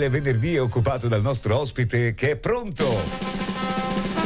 Il venerdì è occupato dal nostro ospite che è pronto.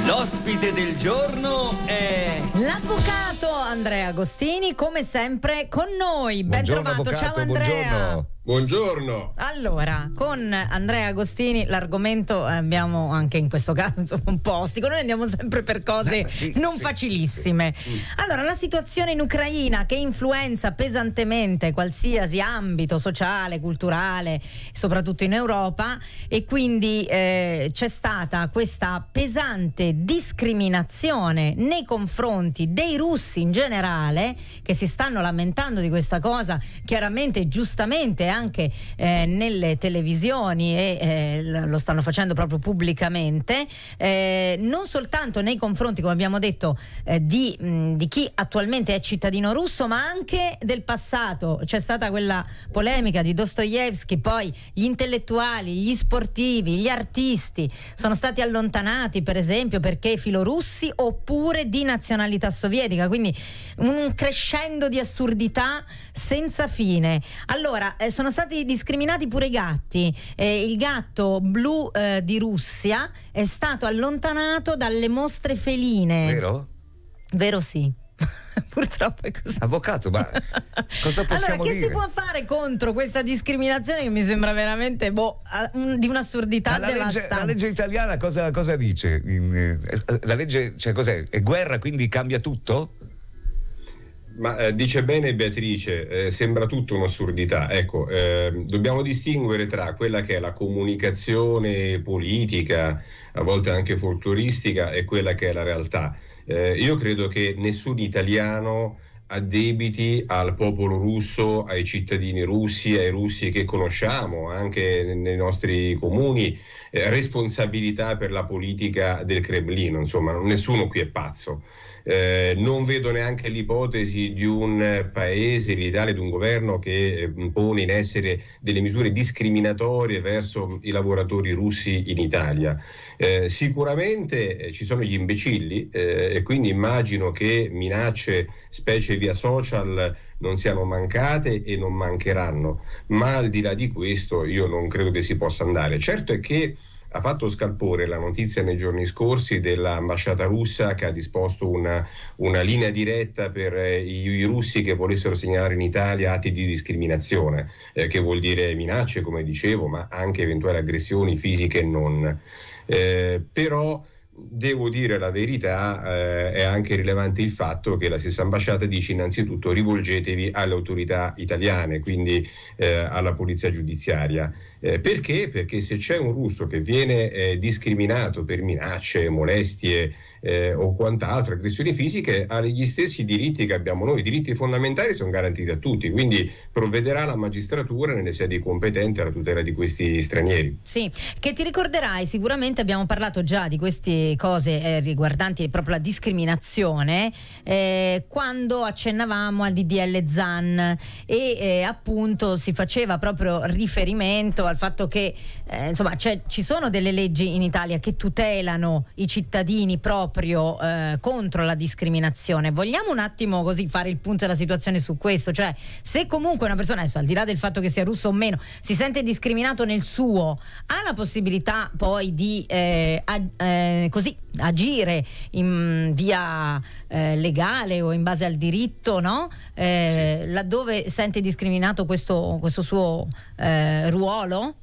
L'ospite del giorno è l'avvocato Andrea Agostini, come sempre con noi. Ben Buongiorno, trovato, avvocato, ciao Andrea. Buongiorno. Buongiorno. Allora, con Andrea Agostini l'argomento eh, abbiamo anche in questo caso insomma, un po' ostico, noi andiamo sempre per cose eh, sì, non sì, facilissime. Sì. Mm. Allora, la situazione in Ucraina che influenza pesantemente qualsiasi ambito sociale, culturale, soprattutto in Europa e quindi eh, c'è stata questa pesante discriminazione nei confronti dei russi in generale che si stanno lamentando di questa cosa, chiaramente giustamente anche eh, nelle televisioni e eh, lo stanno facendo proprio pubblicamente, eh, non soltanto nei confronti, come abbiamo detto, eh, di, mh, di, chi attualmente è cittadino russo, ma anche del passato. C'è stata quella polemica di Dostoevsky, poi gli intellettuali, gli sportivi, gli artisti sono stati allontanati, per esempio, perché filorussi oppure di nazionalità sovietica, quindi un crescendo di assurdità senza fine. Allora, eh, sono sono stati discriminati pure i gatti. Eh, il gatto blu eh, di Russia è stato allontanato dalle mostre feline. Vero? Vero sì. Purtroppo è così. Avvocato, ma cosa possiamo allora, che dire? si può fare contro questa discriminazione che mi sembra veramente boh, di un'assurdità la legge, la legge, italiana cosa, cosa dice? Eh, la legge, cioè cos'è? È guerra, quindi cambia tutto? Ma eh, dice bene Beatrice, eh, sembra tutto un'assurdità. Ecco, eh, dobbiamo distinguere tra quella che è la comunicazione politica, a volte anche folcloristica, e quella che è la realtà. Eh, io credo che nessun italiano addebiti al popolo russo, ai cittadini russi, ai russi che conosciamo anche nei nostri comuni, eh, responsabilità per la politica del Cremlino. Insomma, nessuno qui è pazzo. Eh, non vedo neanche l'ipotesi di un paese, l'Italia, di un governo che eh, pone in essere delle misure discriminatorie verso i lavoratori russi in Italia. Eh, sicuramente eh, ci sono gli imbecilli eh, e quindi immagino che minacce, specie via social, non siano mancate e non mancheranno, ma al di là di questo io non credo che si possa andare. Certo è che ha fatto scalpore la notizia nei giorni scorsi dell'ambasciata russa che ha disposto una, una linea diretta per eh, i, i, russi che volessero segnalare in Italia atti di discriminazione, eh, che vuol dire minacce, come dicevo, ma anche eventuali aggressioni fisiche e non. Eh, però Devo dire la verità, eh, è anche rilevante il fatto che la stessa ambasciata dice innanzitutto rivolgetevi alle autorità italiane, quindi eh, alla polizia giudiziaria. Eh, perché? Perché se c'è un russo che viene eh, discriminato per minacce, molestie, eh, o quant'altro, aggressioni fisiche, ha gli stessi diritti che abbiamo noi. I diritti fondamentali sono garantiti a tutti, quindi provvederà la magistratura nelle sedi competenti alla tutela di questi stranieri. Sì, che ti ricorderai, sicuramente abbiamo parlato già di queste cose eh, riguardanti proprio la discriminazione eh, quando accennavamo al DDL ZAN e eh, appunto si faceva proprio riferimento al fatto che eh, insomma cioè, ci sono delle leggi in Italia che tutelano i cittadini proprio proprio eh, contro la discriminazione. Vogliamo un attimo così fare il punto della situazione su questo, cioè se comunque una persona adesso al di là del fatto che sia russo o meno si sente discriminato nel suo, ha la possibilità poi di eh, ag eh, così, agire in via eh, legale o in base al diritto, no? Eh, sì. laddove sente discriminato questo, questo suo eh, ruolo?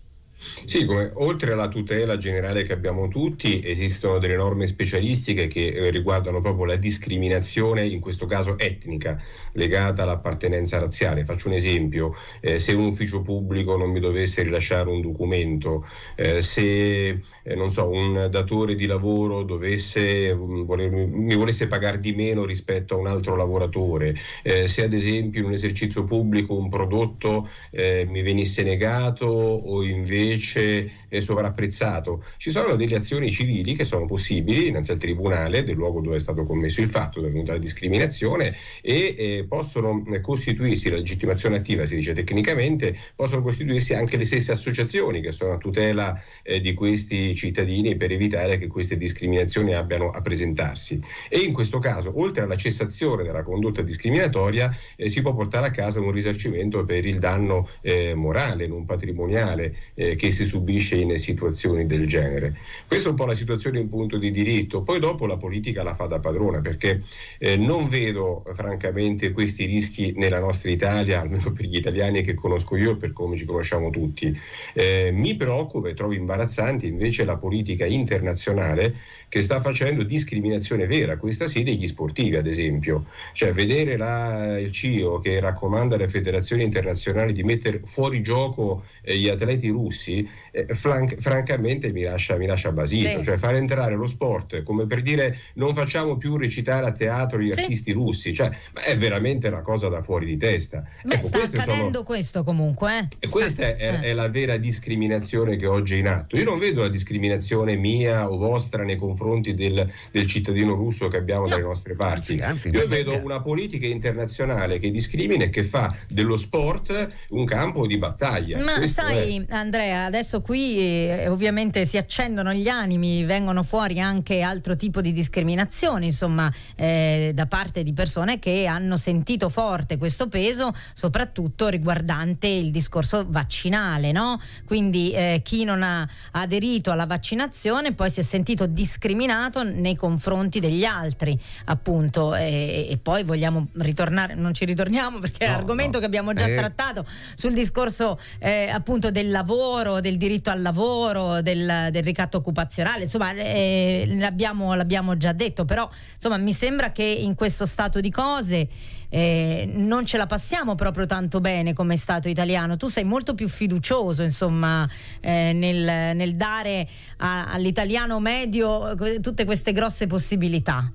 Sì, come, oltre alla tutela generale che abbiamo tutti, esistono delle norme specialistiche che eh, riguardano proprio la discriminazione, in questo caso etnica, legata all'appartenenza razziale. Faccio un esempio, eh, se un ufficio pubblico non mi dovesse rilasciare un documento, eh, se eh, so, un datore di lavoro dovesse, mm, voler, mi volesse pagare di meno rispetto a un altro lavoratore, eh, se ad esempio in un esercizio pubblico un prodotto eh, mi venisse negato o invece invece eh, sovrapprezzato. Ci sono delle azioni civili che sono possibili innanzi al tribunale del luogo dove è stato commesso il fatto, dove è venuta la discriminazione e eh, possono eh, costituirsi, la legittimazione attiva si dice tecnicamente, possono costituirsi anche le stesse associazioni che sono a tutela eh, di questi cittadini per evitare che queste discriminazioni abbiano a presentarsi. E in questo caso, oltre alla cessazione della condotta discriminatoria, eh, si può portare a casa un risarcimento per il danno eh, morale, non patrimoniale eh, che si subisce in situazioni del genere. Questa è un po' la situazione in punto di diritto, poi dopo la politica la fa da padrona perché eh, non vedo eh, francamente questi rischi nella nostra Italia, almeno per gli italiani che conosco io, e per come ci conosciamo tutti. Eh, mi preoccupa e trovo imbarazzante invece la politica internazionale che sta facendo discriminazione vera, questa sì, degli sportivi ad esempio. Cioè vedere la, il CIO che raccomanda alle federazioni internazionali di mettere fuori gioco eh, gli atleti russi, Renzi, eh, franc- francamente mi lascia, mi lascia basito. Sì. Cioè, far entrare lo sport come per dire non facciamo più recitare a teatro gli sì. artisti russi, cioè, è veramente una cosa da fuori di testa. Ma ecco, sta accadendo sono... questo comunque. Eh? Questa sta... è, eh. è, la vera discriminazione che oggi è in atto. Io non vedo la discriminazione mia o vostra nei confronti del, del cittadino russo che abbiamo no. dalle nostre parti. Anzi, anzi, Io vedo venga. una politica internazionale che discrimina e che fa dello sport un campo di battaglia. Ma questo sai, è... Andrea, adesso qui eh, ovviamente si accendono gli animi, vengono fuori anche altro tipo di discriminazioni, insomma, eh, da parte di persone che hanno sentito forte questo peso, soprattutto riguardante il discorso vaccinale, no? Quindi eh, chi non ha aderito alla vaccinazione poi si è sentito discriminato nei confronti degli altri, appunto. E, e poi vogliamo ritornare, non ci ritorniamo perché no, è argomento no. che abbiamo già eh. trattato sul discorso eh, appunto del lavoro lavoro, del diritto al lavoro, del, del ricatto occupazionale, insomma eh, l'abbiamo, l'abbiamo già detto, però insomma mi sembra che in questo stato di cose... Eh, non ce la passiamo proprio tanto bene come Stato italiano. Tu sei molto più fiducioso, insomma, eh, nel, nel, dare a, all'italiano medio eh, tutte queste grosse possibilità.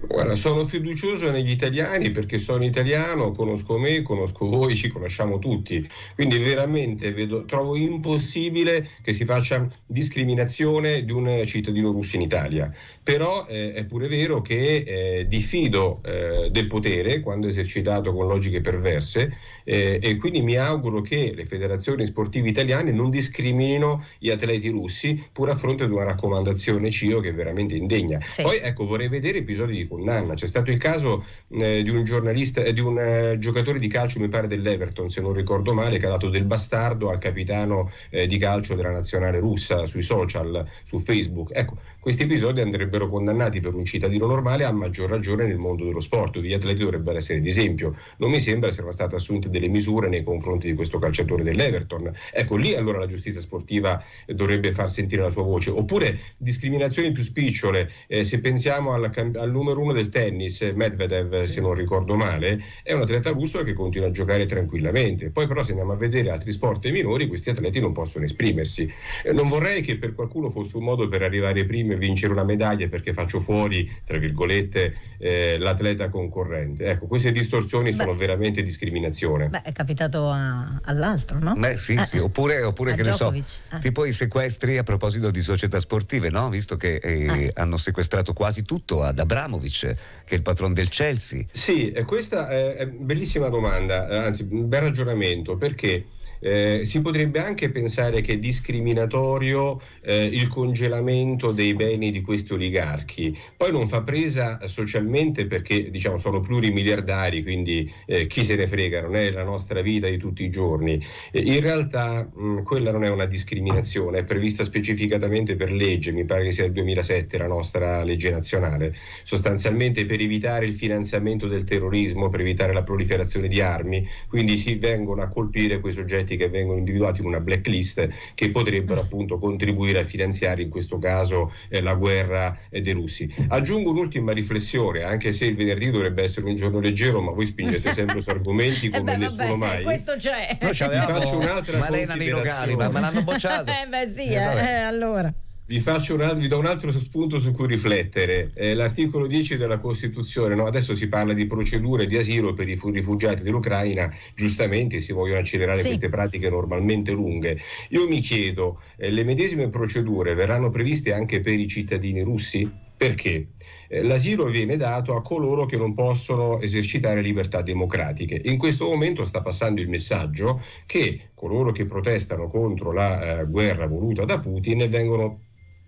Guarda, sono fiducioso negli italiani perché sono italiano, conosco me, conosco voi, ci conosciamo tutti. Quindi veramente vedo, trovo impossibile che si faccia discriminazione di un cittadino russo in Italia. Però eh, è pure vero che eh, diffido eh, del potere quando esercitato con logiche perverse eh, e quindi mi auguro che le federazioni sportive italiane non discriminino gli atleti russi pur a fronte di una raccomandazione CIO che è veramente indegna. Sì. Poi ecco, vorrei vedere episodi di condanna. C'è stato il caso eh, di un, eh, di un eh, giocatore di calcio, mi pare dell'Everton, se non ricordo male, che ha dato del bastardo al capitano eh, di calcio della nazionale russa sui social, su Facebook. Ecco, questi episodi andrebbero condannati per un cittadino normale, a maggior ragione nel mondo dello sport. Gli atleti dovrebbero essere di esempio. Non mi sembra siano state assunte delle misure nei confronti di questo calciatore dell'Everton. Ecco, lì allora la giustizia sportiva dovrebbe far sentire la sua voce. Oppure discriminazioni più spicciole, eh, se pensiamo al, al numero numero uno del tennis, Medvedev sì. se non ricordo male, è un atleta russo che continua a giocare tranquillamente. Poi però se andiamo a vedere altri sport minori, questi atleti non possono esprimersi. Eh, non vorrei che per qualcuno fosse un modo per arrivare prima e vincere una medaglia perché faccio fuori, tra virgolette, eh, l'atleta concorrente. Ecco, queste distorsioni Beh. sono veramente discriminazione. Beh, è capitato a, all'altro, no? Beh, sì, eh, sì. Oppure, oppure che Djokovic. ne so, eh. tipo i sequestri a proposito di società sportive, no? Visto che eh, eh. hanno sequestrato quasi tutto ad Abramovic Ibrahimovic, che è il patrono del Chelsea? Sì, questa è bellissima domanda, eh, anzi un bel ragionamento, perché eh, si potrebbe anche pensare che è discriminatorio eh, il congelamento dei beni di questi oligarchi, poi non fa presa socialmente perché diciamo, sono plurimiliardari, quindi eh, chi se ne frega, non è la nostra vita di tutti i giorni. Eh, in realtà mh, quella non è una discriminazione, è prevista specificatamente per legge, mi pare che sia il 2007 la nostra legge nazionale, sostanzialmente per evitare il finanziamento del terrorismo, per evitare la proliferazione di armi, quindi si vengono a colpire quei soggetti progetti che vengono individuati in una blacklist che potrebbero mm. appunto contribuire a finanziare in questo caso eh, la guerra eh, dei russi. Aggiungo un'ultima riflessione, anche se il venerdì dovrebbe essere un giorno leggero, ma voi spingete sempre su argomenti come eh beh, nessuno vabbè, mai. Questo c'è. Noi ci avevamo Malena nei locali, ma, ma l'hanno bocciato. eh beh sì, eh, eh, eh, allora. Vi, un, vi, do un altro spunto su cui riflettere. Eh, l'articolo 10 della Costituzione, no? adesso si parla di procedure di asilo per i rifugiati dell'Ucraina, giustamente si vogliono accelerare sì. queste pratiche normalmente lunghe. Io mi chiedo, eh, le medesime procedure verranno previste anche per i cittadini russi? Perché? Eh, l'asilo viene dato a coloro che non possono esercitare libertà democratiche. In questo momento sta passando il messaggio che coloro che protestano contro la eh, guerra voluta da Putin vengono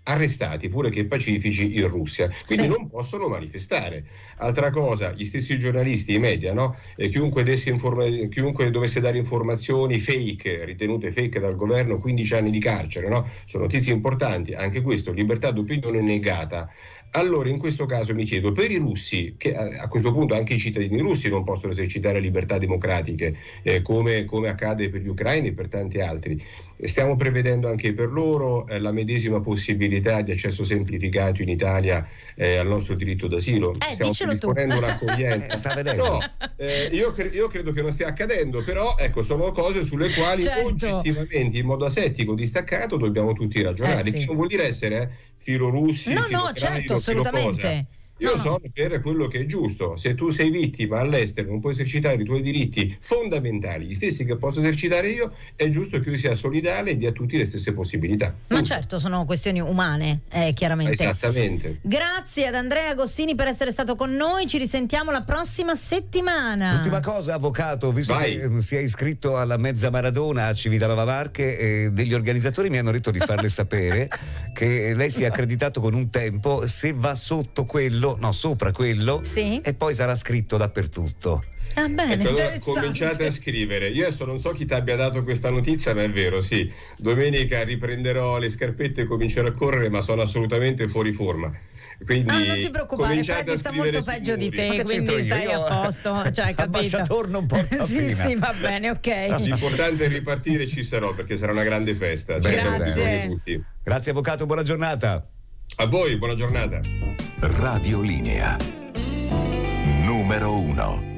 arrestati, pure che pacifici, in Russia. Quindi sì. non possono manifestare. Altra cosa, gli stessi giornalisti, i media, no? eh, chiunque, informa- chiunque, dovesse dare informazioni fake, ritenute fake dal governo, 15 anni di carcere, no? sono notizie importanti, anche questo, libertà d'opinione negata. Allora, in questo caso mi chiedo, per i russi, che a, questo punto anche i cittadini russi non possono esercitare libertà democratiche, eh, come, come, accade per gli ucraini e per tanti altri, stiamo prevedendo anche per loro eh, la medesima possibilità di accesso semplificato in Italia eh, al nostro diritto d'asilo? Eh, stiamo disponendo tu. un'accoglienza. Eh, no, eh, io, cre- io, credo che non stia accadendo, però ecco, sono cose sulle quali certo. oggettivamente, in modo asettico, distaccato, dobbiamo tutti ragionare. Eh sì. Che non vuol dire essere filorussi, no, no, certo, assolutamente. Io sono per quello che è giusto. Se tu sei vittima all'estero, non puoi esercitare i tuoi diritti fondamentali, gli stessi che posso esercitare io, è giusto che io sia solidale e dia a tutti le stesse possibilità. Ma certo, sono questioni umane, eh, chiaramente. Esattamente. Grazie ad Andrea Agostini per essere stato con noi. Ci risentiamo la prossima settimana. Ultima cosa, avvocato, visto Vai. che mm, si è iscritto alla Mezza Maradona a Civitanova Marche, eh, degli organizzatori mi hanno detto di farle sapere che lei si è accreditato con un tempo, se va sotto quello quello, no, sopra quello sì. e poi sarà scritto dappertutto. Ah, bene, ecco, allora cominciate a scrivere. Io adesso non so chi ti abbia dato questa notizia, ma è vero, sì. Domenica riprenderò le scarpette e comincerò a correre, ma sono assolutamente fuori forma. Quindi ah, non ti preoccupare, Freddy sta molto peggio di te, quindi stai io? a posto. Cioè, Ambasciatore non porta Sì, prima. sì, va bene, ok. L'importante è ripartire, ci sarò perché sarà una grande festa. Beh, certo, grazie. Grazie avvocato, buona giornata. A voi, buona giornata. Radiolinea. Numero 1.